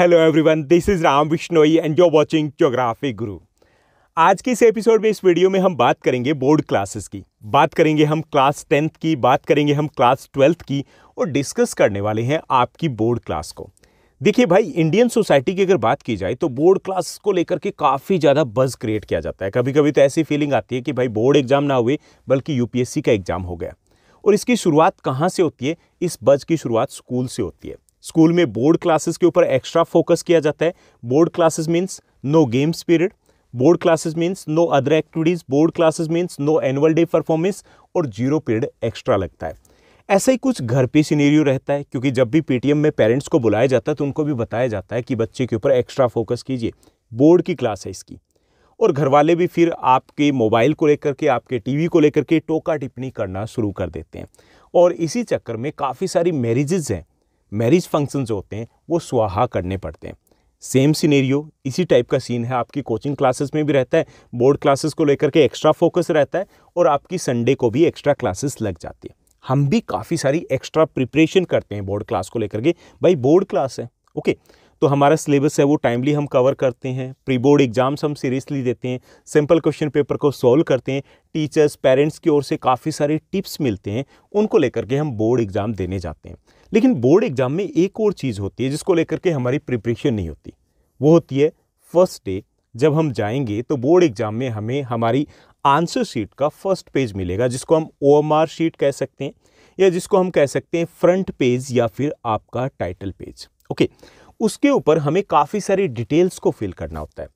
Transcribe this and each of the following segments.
hello everyone this is Ram Vishnoi and you watching geography guru आज के इस एपिसोड में इस वीडियो में हम बात करेंगे बोर्ड क्लासेस की बात करेंगे हम क्लास टेंथ की बात करेंगे हम क्लास ट्वेल्थ की और डिस्कस करने वाले हैं आपकी बोर्ड क्लास को देखिए भाई इंडियन सोसाइटी की अगर बात की जाए तो बोर्ड क्लास को लेकर के काफ़ी ज़्यादा बज़ क्रिएट किया जाता है कभी कभी तो ऐसी फीलिंग आती है कि भाई बोर्ड एग्ज़ाम ना हुए बल्कि यूपीएससी का एग्ज़ाम हो गया और इसकी शुरुआत कहाँ से होती है इस बज़ की शुरुआत स्कूल से होती है स्कूल में बोर्ड क्लासेस के ऊपर एक्स्ट्रा फोकस किया जाता है board classes means no games period board classes means no other activities board classes means no annual day performance और जीरो पीरियड एक्स्ट्रा लगता है ऐसा ही कुछ घर पे सीनेरियो रहता है क्योंकि जब भी पीटीएम में पेरेंट्स को बुलाया जाता है तो उनको भी बताया जाता है कि बच्चे के ऊपर एक्स्ट्रा फोकस कीजिए बोर्ड की क्लास है इसकी और घर वाले भी फिर आपके मोबाइल को लेकर के आपके टीवी को लेकर के टोका टिप्पणी करना शुरू कर देते हैं और इसी चक्कर में काफ़ी सारी मैरिजेज़ हैं मैरिज फंक्शन जो होते हैं वो स्वाहा करने पड़ते हैं सेम सिनेरियो इसी टाइप का सीन है आपकी कोचिंग क्लासेस में भी रहता है बोर्ड क्लासेस को लेकर के एक्स्ट्रा फोकस रहता है और आपकी संडे को भी एक्स्ट्रा क्लासेस लग जाती है हम भी काफ़ी सारी एक्स्ट्रा प्रिपरेशन करते हैं बोर्ड क्लास को लेकर के भाई बोर्ड क्लास है ओके तो हमारा सिलेबस है वो टाइमली हम कवर करते हैं प्री बोर्ड एग्जाम्स हम सीरियसली देते हैं सिंपल क्वेश्चन पेपर को सॉल्व करते हैं टीचर्स पेरेंट्स की ओर से काफ़ी सारे टिप्स मिलते हैं उनको लेकर के हम बोर्ड एग्ज़ाम देने जाते हैं लेकिन बोर्ड एग्जाम में एक और चीज़ होती है जिसको लेकर के हमारी प्रिपरेशन नहीं होती वो होती है फर्स्ट डे जब हम जाएंगे तो बोर्ड एग्जाम में हमें हमारी आंसर शीट का फर्स्ट पेज मिलेगा जिसको हम ओ शीट कह सकते हैं या जिसको हम कह सकते हैं फ्रंट पेज या फिर आपका टाइटल पेज ओके उसके ऊपर हमें काफ़ी सारी डिटेल्स को फिल करना होता है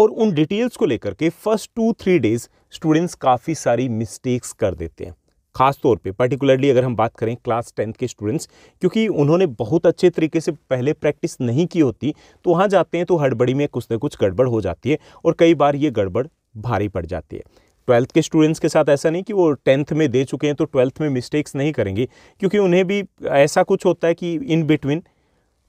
और उन डिटेल्स को लेकर के first two three days students काफ़ी सारी मिस्टेक्स कर देते हैं खास तौर पे पर्टिकुलरली अगर हम बात करें क्लास टेंथ के स्टूडेंट्स क्योंकि उन्होंने बहुत अच्छे तरीके से पहले प्रैक्टिस नहीं की होती तो वहाँ जाते हैं तो हड़बड़ी में कुछ ना कुछ गड़बड़ हो जाती है और कई बार ये गड़बड़ भारी पड़ जाती है ट्वेल्थ के स्टूडेंट्स के साथ ऐसा नहीं कि वो टेंथ में दे चुके हैं तो ट्वेल्थ में मिस्टेक्स नहीं करेंगे क्योंकि उन्हें भी ऐसा कुछ होता है कि इन बिटवीन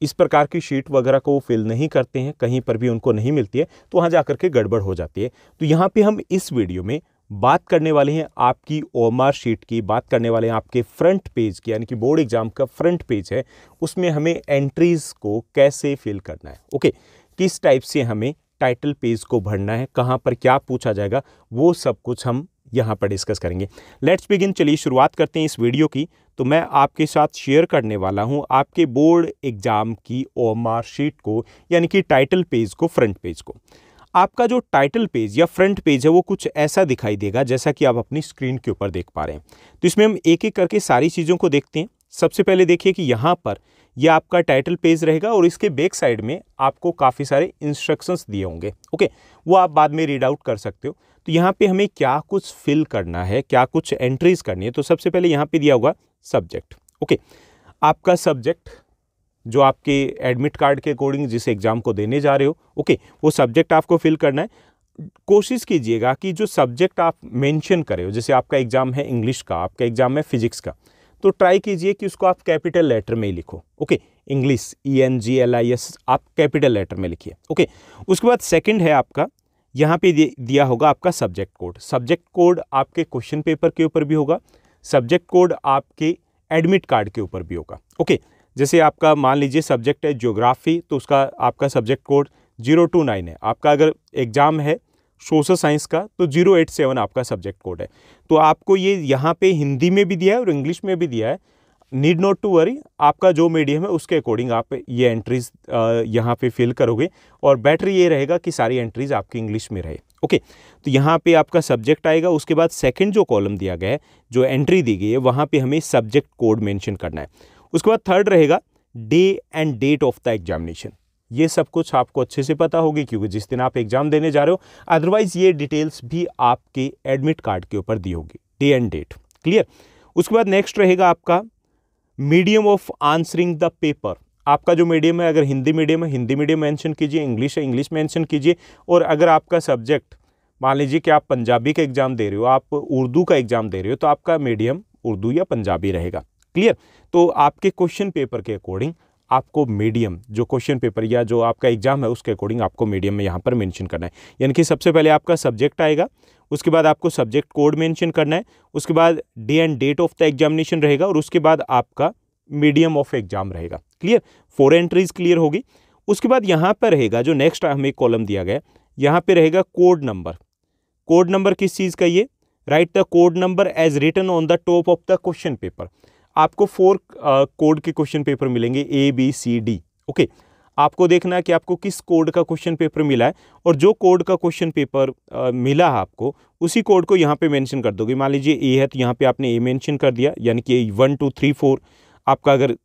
इस प्रकार की शीट वगैरह को वो फिल नहीं करते हैं कहीं पर भी उनको नहीं मिलती है तो वहाँ जा के गड़बड़ हो जाती है तो यहाँ पर हम इस वीडियो में बात करने वाले हैं आपकी आर शीट की बात करने वाले हैं आपके फ्रंट पेज की यानी कि बोर्ड एग्जाम का फ्रंट पेज है उसमें हमें एंट्रीज़ को कैसे फिल करना है ओके किस टाइप से हमें टाइटल पेज को भरना है कहाँ पर क्या पूछा जाएगा वो सब कुछ हम यहाँ पर डिस्कस करेंगे लेट्स बिगिन चलिए शुरुआत करते हैं इस वीडियो की तो मैं आपके साथ शेयर करने वाला हूँ आपके बोर्ड एग्ज़ाम की आर शीट को यानी कि टाइटल पेज को फ्रंट पेज को आपका जो टाइटल पेज या फ्रंट पेज है वो कुछ ऐसा दिखाई देगा जैसा कि आप अपनी स्क्रीन के ऊपर देख पा रहे हैं तो इसमें हम एक एक करके सारी चीज़ों को देखते हैं सबसे पहले देखिए कि यहाँ पर यह आपका टाइटल पेज रहेगा और इसके बैक साइड में आपको काफ़ी सारे इंस्ट्रक्शंस दिए होंगे ओके वो आप बाद में रीड आउट कर सकते हो तो यहाँ पे हमें क्या कुछ फिल करना है क्या कुछ एंट्रीज करनी है तो सबसे पहले यहाँ पे दिया होगा सब्जेक्ट ओके आपका सब्जेक्ट जो आपके एडमिट कार्ड के अकॉर्डिंग जिस एग्ज़ाम को देने जा रहे हो ओके वो सब्जेक्ट आपको फिल करना है कोशिश कीजिएगा कि जो सब्जेक्ट आप मेंशन करें हो जैसे आपका एग्ज़ाम है इंग्लिश का आपका एग्ज़ाम है फिजिक्स का तो ट्राई कीजिए कि उसको आप कैपिटल लेटर में ही लिखो okay English E N G L I S आप कैपिटल लेटर में लिखिए ओके उसके बाद सेकंड है आपका यहाँ पे दिया होगा आपका सब्जेक्ट कोड सब्जेक्ट कोड आपके क्वेश्चन पेपर के ऊपर भी होगा सब्जेक्ट कोड आपके एडमिट कार्ड के ऊपर भी होगा ओके जैसे आपका मान लीजिए सब्जेक्ट है ज्योग्राफी तो उसका आपका subject code zero two nine है आपका अगर एग्ज़ाम है सोशल साइंस का तो जीरो एट सेवन आपका सब्जेक्ट कोड है तो आपको ये यहाँ पे हिंदी में भी दिया है और इंग्लिश में भी दिया है नीड नॉट टू वरी आपका जो मीडियम है उसके अकॉर्डिंग आप ये एंट्रीज यहाँ पे फिल करोगे और बेटर ये रहेगा कि सारी एंट्रीज आपकी इंग्लिश में रहे ओके तो यहाँ पे आपका सब्जेक्ट आएगा उसके बाद सेकंड जो कॉलम दिया गया है जो एंट्री दी गई है वहाँ पे हमें सब्जेक्ट कोड मेंशन करना है उसके बाद थर्ड रहेगा day and date of the examination ये सब कुछ आपको अच्छे से पता होगी क्योंकि जिस दिन आप एग्जाम देने जा रहे हो अदरवाइज ये डिटेल्स भी आपके एडमिट कार्ड के ऊपर दी होगी डे एंड डेट क्लियर उसके बाद नेक्स्ट रहेगा आपका medium of answering the paper आपका जो मीडियम है अगर हिंदी मीडियम है हिंदी मीडियम मेंशन कीजिए इंग्लिश है इंग्लिश मेंशन कीजिए और अगर आपका सब्जेक्ट मान लीजिए कि आप पंजाबी का एग्ज़ाम दे रहे हो आप उर्दू का एग्ज़ाम दे रहे हो तो आपका मीडियम उर्दू या पंजाबी रहेगा क्लियर तो आपके क्वेश्चन पेपर के अकॉर्डिंग आपको मीडियम जो क्वेश्चन पेपर या जो आपका एग्जाम है उसके अकॉर्डिंग आपको मीडियम में यहाँ पर मेंशन करना है यानी कि सबसे पहले आपका सब्जेक्ट आएगा उसके बाद आपको सब्जेक्ट कोड मेंशन करना है उसके बाद day and date of the examination रहेगा और उसके बाद आपका मीडियम ऑफ एग्जाम रहेगा क्लियर फोर एंट्रीज क्लियर होगी उसके बाद यहाँ पर रहेगा जो नेक्स्ट हमें कॉलम दिया गया यहाँ पर रहेगा कोड नंबर कोड नंबर किस चीज़ का ये write the code number as return on the top of the question paper आपको फोर कोड uh, के क्वेश्चन पेपर मिलेंगे A B C D okay आपको देखना है कि आपको किस कोड का क्वेश्चन पेपर मिला है और जो कोड का क्वेश्चन पेपर आ, मिला है आपको उसी कोड को यहाँ पे मेंशन कर दोगे मान लीजिए ए है तो यहाँ पे आपने ए मेंशन कर दिया यानी कि वन टू थ्री फोर आपका अगर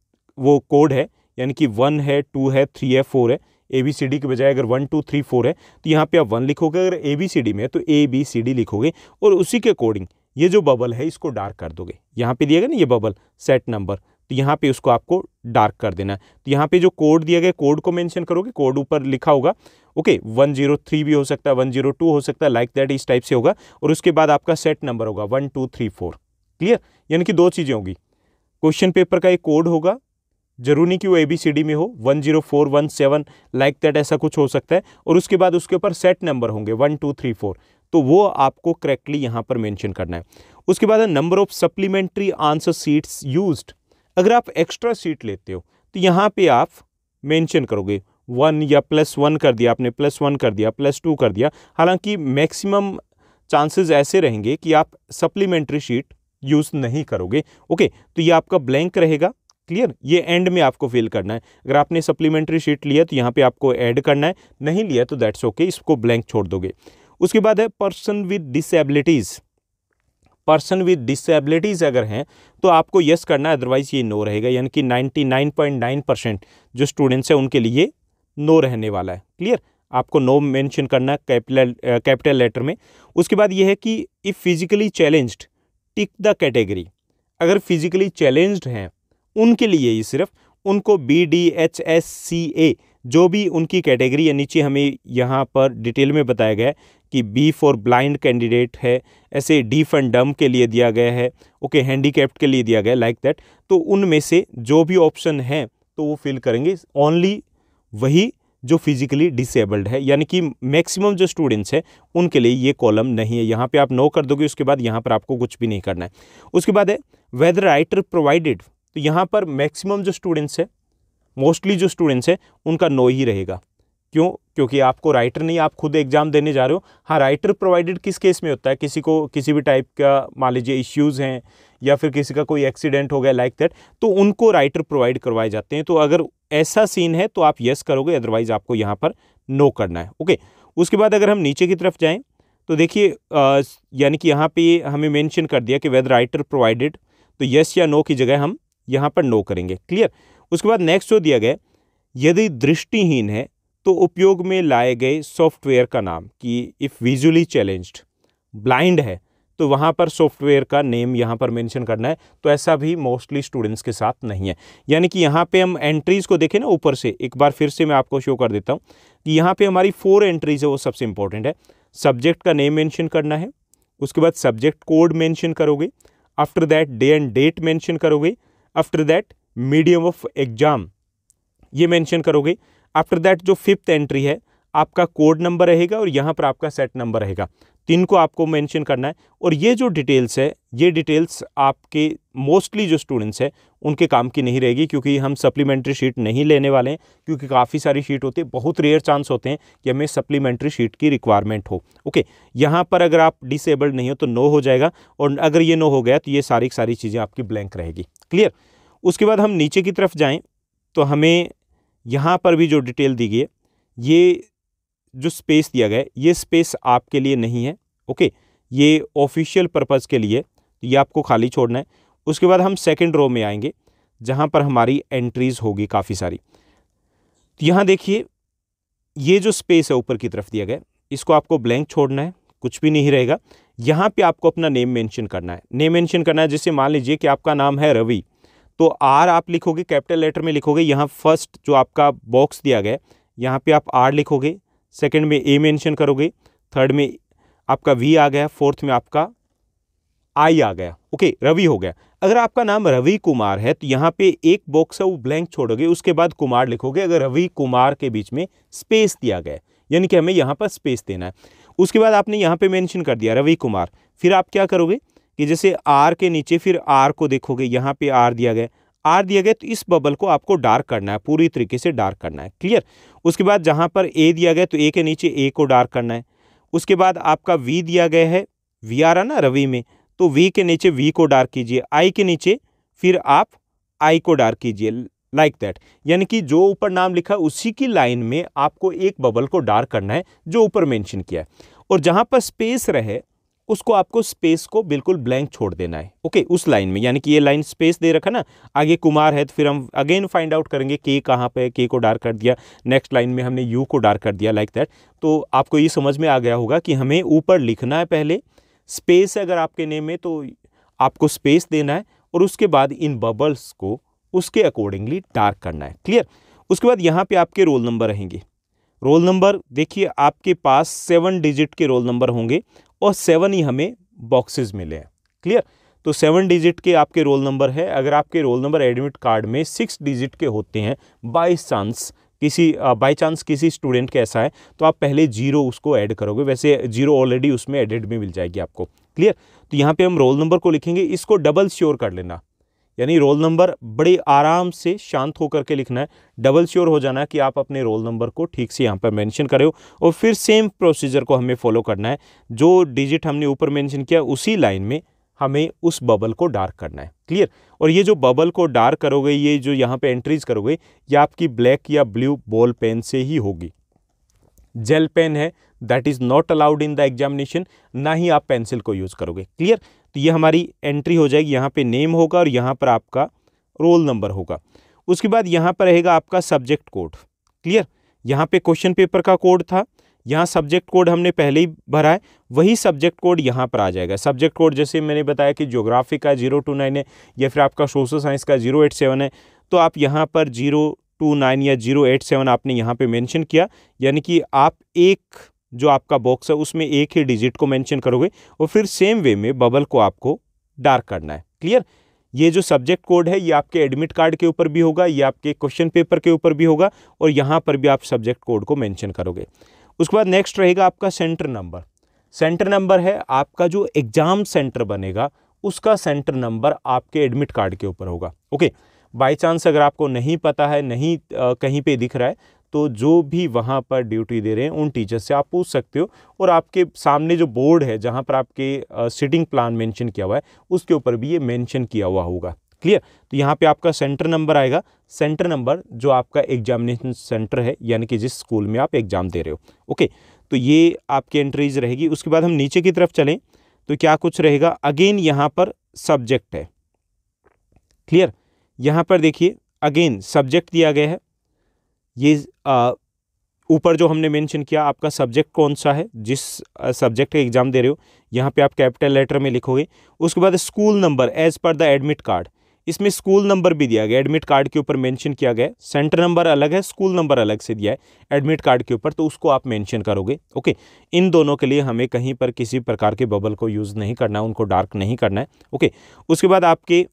वो कोड है यानी कि वन है टू है थ्री है फोर है ए बी सी डी के बजाय अगर वन टू थ्री फोर है तो यहाँ पर आप वन लिखोगे अगर ए बी सी डी में है तो ए बी सी डी लिखोगे और उसी के अकॉर्डिंग ये जो बबल है इसको डार्क कर दोगे यहाँ पे दिया गया ना ये बबल सेट नंबर तो यहाँ पे उसको आपको डार्क कर देना है तो यहाँ पे जो कोड दिया गया कोड को मेंशन करोगे कोड ऊपर लिखा होगा ओके वन जीरो थ्री भी हो सकता है वन जीरो टू हो सकता है लाइक दैट इस टाइप से होगा और उसके बाद आपका सेट नंबर होगा one two three four clear यानी कि दो चीज़ें होंगी क्वेश्चन पेपर का एक कोड होगा जरूरी नहीं कि वो ए बी सी डी में हो one zero four one seven like that ऐसा कुछ हो सकता है और उसके बाद उसके ऊपर सेट नंबर होंगे वन टू थ्री फोर तो वो आपको करेक्टली यहाँ पर मेंशन करना है उसके बाद है number of supplementary answer sheets use अगर आप एक्स्ट्रा सीट लेते हो तो यहाँ पे आप मेंशन करोगे वन या प्लस वन कर दिया आपने प्लस वन कर दिया प्लस टू कर दिया हालांकि मैक्सिमम चांसेस ऐसे रहेंगे कि आप सप्लीमेंट्री शीट यूज़ नहीं करोगे ओके तो ये आपका ब्लैंक रहेगा क्लियर ये एंड में आपको फिल करना है अगर आपने सप्लीमेंट्री शीट लिया तो यहाँ पे आपको ऐड करना है नहीं लिया तो दैट्स ओके okay, इसको ब्लैंक छोड़ दोगे उसके बाद है person with disabilities person with disabilities अगर हैं तो आपको यस करना है अदरवाइज़ ये नो रहेगा यानी कि 99.9 परसेंट जो स्टूडेंट्स हैं उनके लिए नो रहने वाला है क्लियर आपको नो मेंशन करना कैपिटल कैपिटल लेटर में उसके बाद ये है कि if physically challenged tick the category अगर फिज़िकली चैलेंज्ड हैं उनके लिए ये सिर्फ उनको B D H S C A जो भी उनकी कैटेगरी या नीचे हमें यहाँ पर डिटेल में बताया गया है कि बी फॉर ब्लाइंड कैंडिडेट है ऐसे डीफ एंड डम के लिए दिया गया है ओके हैंडी हैंडीकैप्ड के लिए दिया गया लाइक like दैट तो उनमें से जो भी ऑप्शन है तो वो फिल करेंगे ओनली वही जो फिजिकली डिसेबल्ड है यानी कि मैक्सिमम जो स्टूडेंट्स हैं उनके लिए ये कॉलम नहीं है यहाँ पे आप नो कर दोगे उसके बाद यहाँ पर आपको कुछ भी नहीं करना है उसके बाद है वेदर राइटर प्रोवाइडेड तो यहाँ पर मैक्सिमम जो स्टूडेंट्स हैं मोस्टली जो स्टूडेंट्स हैं उनका नो ही रहेगा क्यों क्योंकि आपको राइटर नहीं आप खुद एग्ज़ाम देने जा रहे हो हाँ राइटर प्रोवाइडेड किस केस में होता है किसी को किसी भी टाइप का मान लीजिए इश्यूज़ हैं या फिर किसी का कोई एक्सीडेंट हो गया लाइक दैट तो उनको राइटर प्रोवाइड करवाए जाते हैं तो अगर ऐसा सीन है तो आप यस करोगे अदरवाइज़ आपको यहाँ पर नो करना है ओके उसके बाद अगर हम नीचे की तरफ जाएँ तो देखिए यानी कि यहाँ पर हमें मैंशन कर दिया कि वेद राइटर प्रोवाइडेड तो यस या नो की जगह हम यहाँ पर नो करेंगे क्लियर उसके बाद नेक्स्ट जो दिया गया यदि दृष्टिहीन है तो उपयोग में लाए गए सॉफ्टवेयर का नाम कि इफ़ विजुअली चैलेंज्ड ब्लाइंड है तो वहाँ पर सॉफ्टवेयर का नेम यहाँ पर मेंशन करना है तो ऐसा भी मोस्टली स्टूडेंट्स के साथ नहीं है यानी कि यहाँ पे हम एंट्रीज़ को देखें ना ऊपर से एक बार फिर से मैं आपको शो कर देता हूँ कि यहाँ पे हमारी फोर एंट्रीज़ है वो सबसे इंपॉर्टेंट है सब्जेक्ट का नेम मैंशन करना है उसके बाद सब्जेक्ट कोड मैंशन करोगे after that day and date mention करोगे after that medium of exam ये मेंशन करोगे आफ्टर दैट जो फिफ्थ एंट्री है आपका कोड नंबर रहेगा और यहाँ पर आपका सेट नंबर रहेगा तीन को आपको मेंशन करना है और ये जो डिटेल्स है ये डिटेल्स आपके मोस्टली जो स्टूडेंट्स हैं उनके काम की नहीं रहेगी क्योंकि हम सप्लीमेंट्री शीट नहीं लेने वाले हैं क्योंकि काफ़ी सारी शीट होती है बहुत रेयर चांस होते हैं कि हमें सप्लीमेंट्री शीट की रिक्वायरमेंट हो ओके यहाँ पर अगर आप डिसेबल्ड नहीं हो तो नो हो जाएगा और अगर ये नो हो गया तो ये सारी सारी चीज़ें आपकी ब्लैंक रहेगी क्लियर उसके बाद हम नीचे की तरफ जाएं तो हमें यहाँ पर भी जो डिटेल दी गई है ये जो स्पेस दिया गया है ये स्पेस आपके लिए नहीं है ओके ये ऑफिशियल पर्पज़ के लिए तो ये आपको खाली छोड़ना है उसके बाद हम सेकेंड रो में आएंगे जहाँ पर हमारी एंट्रीज़ होगी काफ़ी सारी तो यहाँ देखिए ये जो स्पेस है ऊपर की तरफ दिया गया इसको आपको ब्लैंक छोड़ना है कुछ भी नहीं रहेगा यहाँ पे आपको अपना नेम मेंशन करना है नेम मेंशन करना है जैसे मान लीजिए कि आपका नाम है रवि तो आर आप लिखोगे कैपिटल लेटर में लिखोगे यहाँ फर्स्ट जो आपका बॉक्स दिया गया यहाँ पे आप आर लिखोगे सेकंड में ए मेंशन करोगे थर्ड में आपका वी आ गया फोर्थ में आपका आई आ गया ओके रवि हो गया अगर आपका नाम रवि कुमार है तो यहाँ पे एक बॉक्स है वो ब्लैंक छोड़ोगे उसके बाद कुमार लिखोगे अगर रवि कुमार के बीच में स्पेस दिया गया यानी कि हमें यहाँ पर स्पेस देना है उसके बाद आपने यहाँ पे मेंशन कर दिया रवि कुमार फिर आप क्या करोगे कि जैसे आर के नीचे फिर आर को देखोगे यहाँ पे आर दिया गया आर दिया गया तो इस बबल को आपको डार्क करना है पूरी तरीके से डार्क करना है क्लियर उसके बाद जहाँ पर ए दिया गया तो ए के नीचे ए को डार्क करना है उसके बाद आपका वी दिया गया है वी आ रहा ना रवि में तो वी के नीचे वी को डार्क कीजिए आई के नीचे फिर आप आई को डार्क कीजिए लाइक दैट यानी कि जो ऊपर नाम लिखा है उसी की लाइन में आपको एक बबल को डार्क करना है जो ऊपर मेंशन किया है और जहाँ पर स्पेस रहे उसको आपको स्पेस को बिल्कुल ब्लैंक छोड़ देना है ओके उस लाइन में यानी कि ये लाइन स्पेस दे रखा ना आगे कुमार है तो फिर हम अगेन फाइंड आउट करेंगे के कहाँ पे के को डार्क कर दिया नेक्स्ट लाइन में हमने यू को डार्क कर दिया लाइक like दैट तो आपको ये समझ में आ गया होगा कि हमें ऊपर लिखना है पहले स्पेस अगर आपके नेम में तो आपको स्पेस देना है और उसके बाद इन बबल्स को उसके अकॉर्डिंगली डार्क करना है क्लियर उसके बाद यहाँ पे आपके रोल नंबर रहेंगे रोल नंबर देखिए आपके पास सेवन डिजिट के रोल नंबर होंगे और सेवन ही हमें बॉक्सेस मिले हैं क्लियर तो सेवन डिजिट के आपके रोल नंबर है अगर आपके रोल नंबर एडमिट कार्ड में सिक्स डिजिट के होते हैं बाई चांस किसी बाई uh, चांस किसी स्टूडेंट का ऐसा है तो आप पहले जीरो उसको ऐड करोगे वैसे जीरो ऑलरेडी उसमें एडिट में मिल जाएगी आपको क्लियर तो यहाँ पे हम रोल नंबर को लिखेंगे इसको डबल श्योर कर लेना यानी रोल नंबर बड़े आराम से शांत होकर के लिखना है डबल श्योर हो जाना है कि आप अपने रोल नंबर को ठीक से यहाँ पर मेंशन करें और फिर सेम प्रोसीजर को हमें फॉलो करना है जो डिजिट हमने ऊपर मेंशन किया उसी लाइन में हमें उस बबल को डार्क करना है क्लियर और ये जो बबल को डार्क करोगे ये जो यहाँ पर एंट्रीज करोगे ये आपकी ब्लैक या ब्लू बॉल पेन से ही होगी जेल पेन है that is not allowed in the examination ना ही आप पेंसिल को यूज़ करोगे क्लियर तो ये हमारी एंट्री हो जाएगी यहाँ पे नेम होगा और यहाँ पर आपका रोल नंबर होगा उसके बाद यहाँ पर रहेगा आपका सब्जेक्ट कोड क्लियर यहाँ पे क्वेश्चन पेपर का कोड था यहाँ सब्जेक्ट कोड हमने पहले ही भरा है वही सब्जेक्ट कोड यहाँ पर आ जाएगा सब्जेक्ट कोड जैसे मैंने बताया कि जोग्राफी का जीरो टू नाइन है या फिर आपका सोशल साइंस का जीरो एट सेवन है तो आप यहाँ पर जीरो टू नाइन या जीरो एट सेवन आपने यहाँ पे मेंशन किया यानी कि आप एक जो आपका बॉक्स है उसमें एक ही डिजिट को मेंशन करोगे और फिर सेम वे में बबल को आपको डार्क करना है क्लियर ये जो सब्जेक्ट कोड है ये आपके एडमिट कार्ड के ऊपर भी होगा ये आपके क्वेश्चन पेपर के ऊपर भी होगा और यहाँ पर भी आप सब्जेक्ट कोड को मेंशन करोगे उसके बाद नेक्स्ट रहेगा आपका सेंटर नंबर सेंटर नंबर है आपका जो एग्ज़ाम सेंटर बनेगा उसका सेंटर नंबर आपके एडमिट कार्ड के ऊपर होगा ओके बाई चांस अगर आपको नहीं पता है नहीं आ, कहीं पे दिख रहा है तो जो भी वहाँ पर ड्यूटी दे रहे हैं उन टीचर से आप पूछ सकते हो और आपके सामने जो बोर्ड है जहाँ पर आपके सिटिंग प्लान मेंशन किया हुआ है उसके ऊपर भी ये मेंशन किया हुआ होगा क्लियर तो यहाँ पे आपका सेंटर नंबर आएगा सेंटर नंबर जो आपका एग्जामिनेशन सेंटर है यानी कि जिस स्कूल में आप एग्ज़ाम दे रहे हो ओके तो ये आपकी एंट्रीज रहेगी उसके बाद हम नीचे की तरफ चलें तो क्या कुछ रहेगा अगेन यहाँ पर सब्जेक्ट है क्लियर यहाँ पर देखिए अगेन सब्जेक्ट दिया गया है ये ऊपर जो हमने मेंशन किया आपका सब्जेक्ट कौन सा है जिस सब्जेक्ट का एग्ज़ाम दे रहे हो यहाँ पे आप कैपिटल लेटर में लिखोगे उसके बाद school number as per the admit card इसमें स्कूल नंबर भी दिया गया एडमिट कार्ड के ऊपर मेंशन किया गया सेंटर नंबर अलग है स्कूल नंबर अलग से दिया है एडमिट कार्ड के ऊपर तो उसको आप मेंशन करोगे ओके इन दोनों के लिए हमें कहीं पर किसी प्रकार के बबल को यूज़ नहीं करना है उनको डार्क नहीं करना है ओके उसके बाद आपके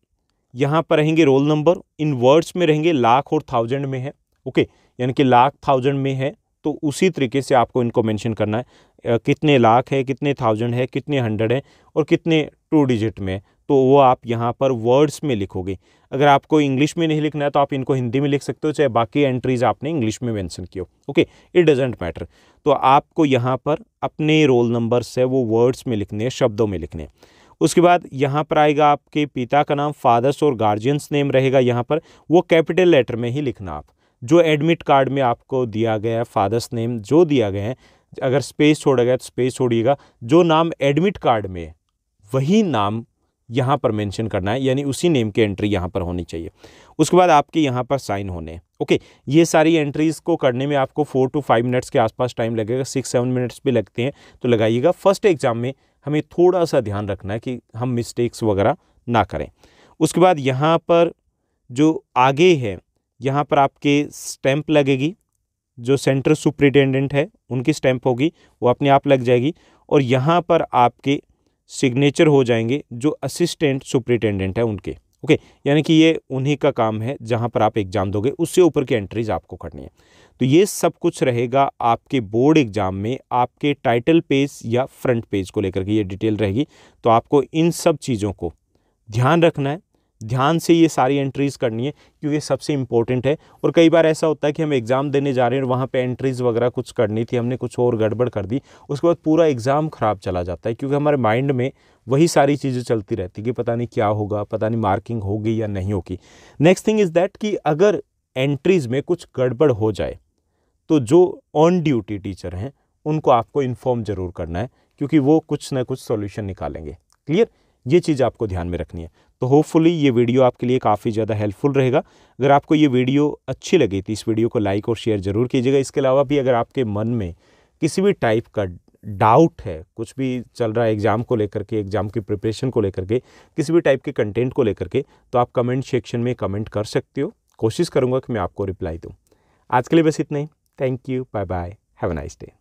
यहाँ पर रहेंगे रोल नंबर इन वर्ड्स में रहेंगे लाख और थाउजेंड में है ओके okay, यानी कि लाख थाउजेंड में है तो उसी तरीके से आपको इनको मेंशन करना है कितने लाख है कितने थाउजेंड है कितने हंड्रेड है और कितने टू डिजिट में है तो वो आप यहाँ पर वर्ड्स में लिखोगे अगर आपको इंग्लिश में नहीं लिखना है तो आप इनको हिंदी में लिख सकते हो चाहे बाकी एंट्रीज आपने इंग्लिश में मैंशन की हो ओके इट डजेंट मैटर तो आपको यहाँ पर अपने रोल नंबर्स है वो वर्ड्स में लिखने हैं शब्दों में लिखने हैं उसके बाद यहाँ पर आएगा आपके पिता का नाम फादर्स और गार्जियंस नेम रहेगा यहाँ पर वो कैपिटल लेटर में ही लिखना आप जो एडमिट कार्ड में आपको दिया गया है फादर्स नेम जो दिया गया है अगर स्पेस छोड़ा गया तो स्पेस छोड़िएगा जो नाम एडमिट कार्ड में वही नाम यहाँ पर मेंशन करना है यानी उसी नेम की एंट्री यहाँ पर होनी चाहिए उसके बाद आपके यहाँ पर साइन होने हैं ओके ये सारी एंट्रीज़ को करने में आपको फोर टू फाइव मिनट्स के आसपास टाइम लगेगा सिक्स सेवन मिनट्स भी लगते हैं तो लगाइएगा फर्स्ट एग्ज़ाम में हमें थोड़ा सा ध्यान रखना है कि हम मिस्टेक्स वगैरह ना करें उसके बाद यहाँ पर जो आगे है यहाँ पर आपके स्टैंप लगेगी जो सेंटर सुप्रिटेंडेंट है उनकी स्टैंप होगी वो अपने आप लग जाएगी और यहाँ पर आपके सिग्नेचर हो जाएंगे जो असिस्टेंट सुप्रिटेंडेंट है उनके ओके यानी कि ये उन्हीं का काम है जहाँ पर आप एग्ज़ाम दोगे उससे ऊपर की एंट्रीज आपको करनी है तो ये सब कुछ रहेगा आपके बोर्ड एग्ज़ाम में आपके टाइटल पेज या फ्रंट पेज को लेकर के ये डिटेल रहेगी तो आपको इन सब चीज़ों को ध्यान रखना है ध्यान से ये सारी एंट्रीज़ करनी है क्योंकि सबसे इंपॉर्टेंट है और कई बार ऐसा होता है कि हम एग्ज़ाम देने जा रहे हैं और वहाँ पे एंट्रीज़ वगैरह कुछ करनी थी हमने कुछ और गड़बड़ कर दी उसके बाद पूरा एग्ज़ाम ख़राब चला जाता है क्योंकि हमारे माइंड में वही सारी चीज़ें चलती रहती कि पता नहीं क्या होगा पता नहीं मार्किंग होगी या नहीं होगी नेक्स्ट थिंग इज़ दैट कि अगर एंट्रीज़ में कुछ गड़बड़ हो जाए तो जो ऑन ड्यूटी टीचर हैं उनको आपको इन्फॉर्म ज़रूर करना है क्योंकि वो कुछ ना कुछ सोल्यूशन निकालेंगे क्लियर ये चीज़ आपको ध्यान में रखनी है तो होपफुली ये वीडियो आपके लिए काफ़ी ज़्यादा हेल्पफुल रहेगा अगर आपको ये वीडियो अच्छी लगी तो इस वीडियो को लाइक और शेयर ज़रूर कीजिएगा इसके अलावा भी अगर आपके मन में किसी भी टाइप का डाउट है कुछ भी चल रहा है एग्ज़ाम को लेकर के एग्ज़ाम की प्रिपरेशन को लेकर के किसी भी टाइप के कंटेंट को लेकर के तो आप कमेंट सेक्शन में कमेंट कर सकते हो कोशिश करूँगा कि मैं आपको रिप्लाई दूँ आज के लिए बस इतना ही thank you bye bye have a nice day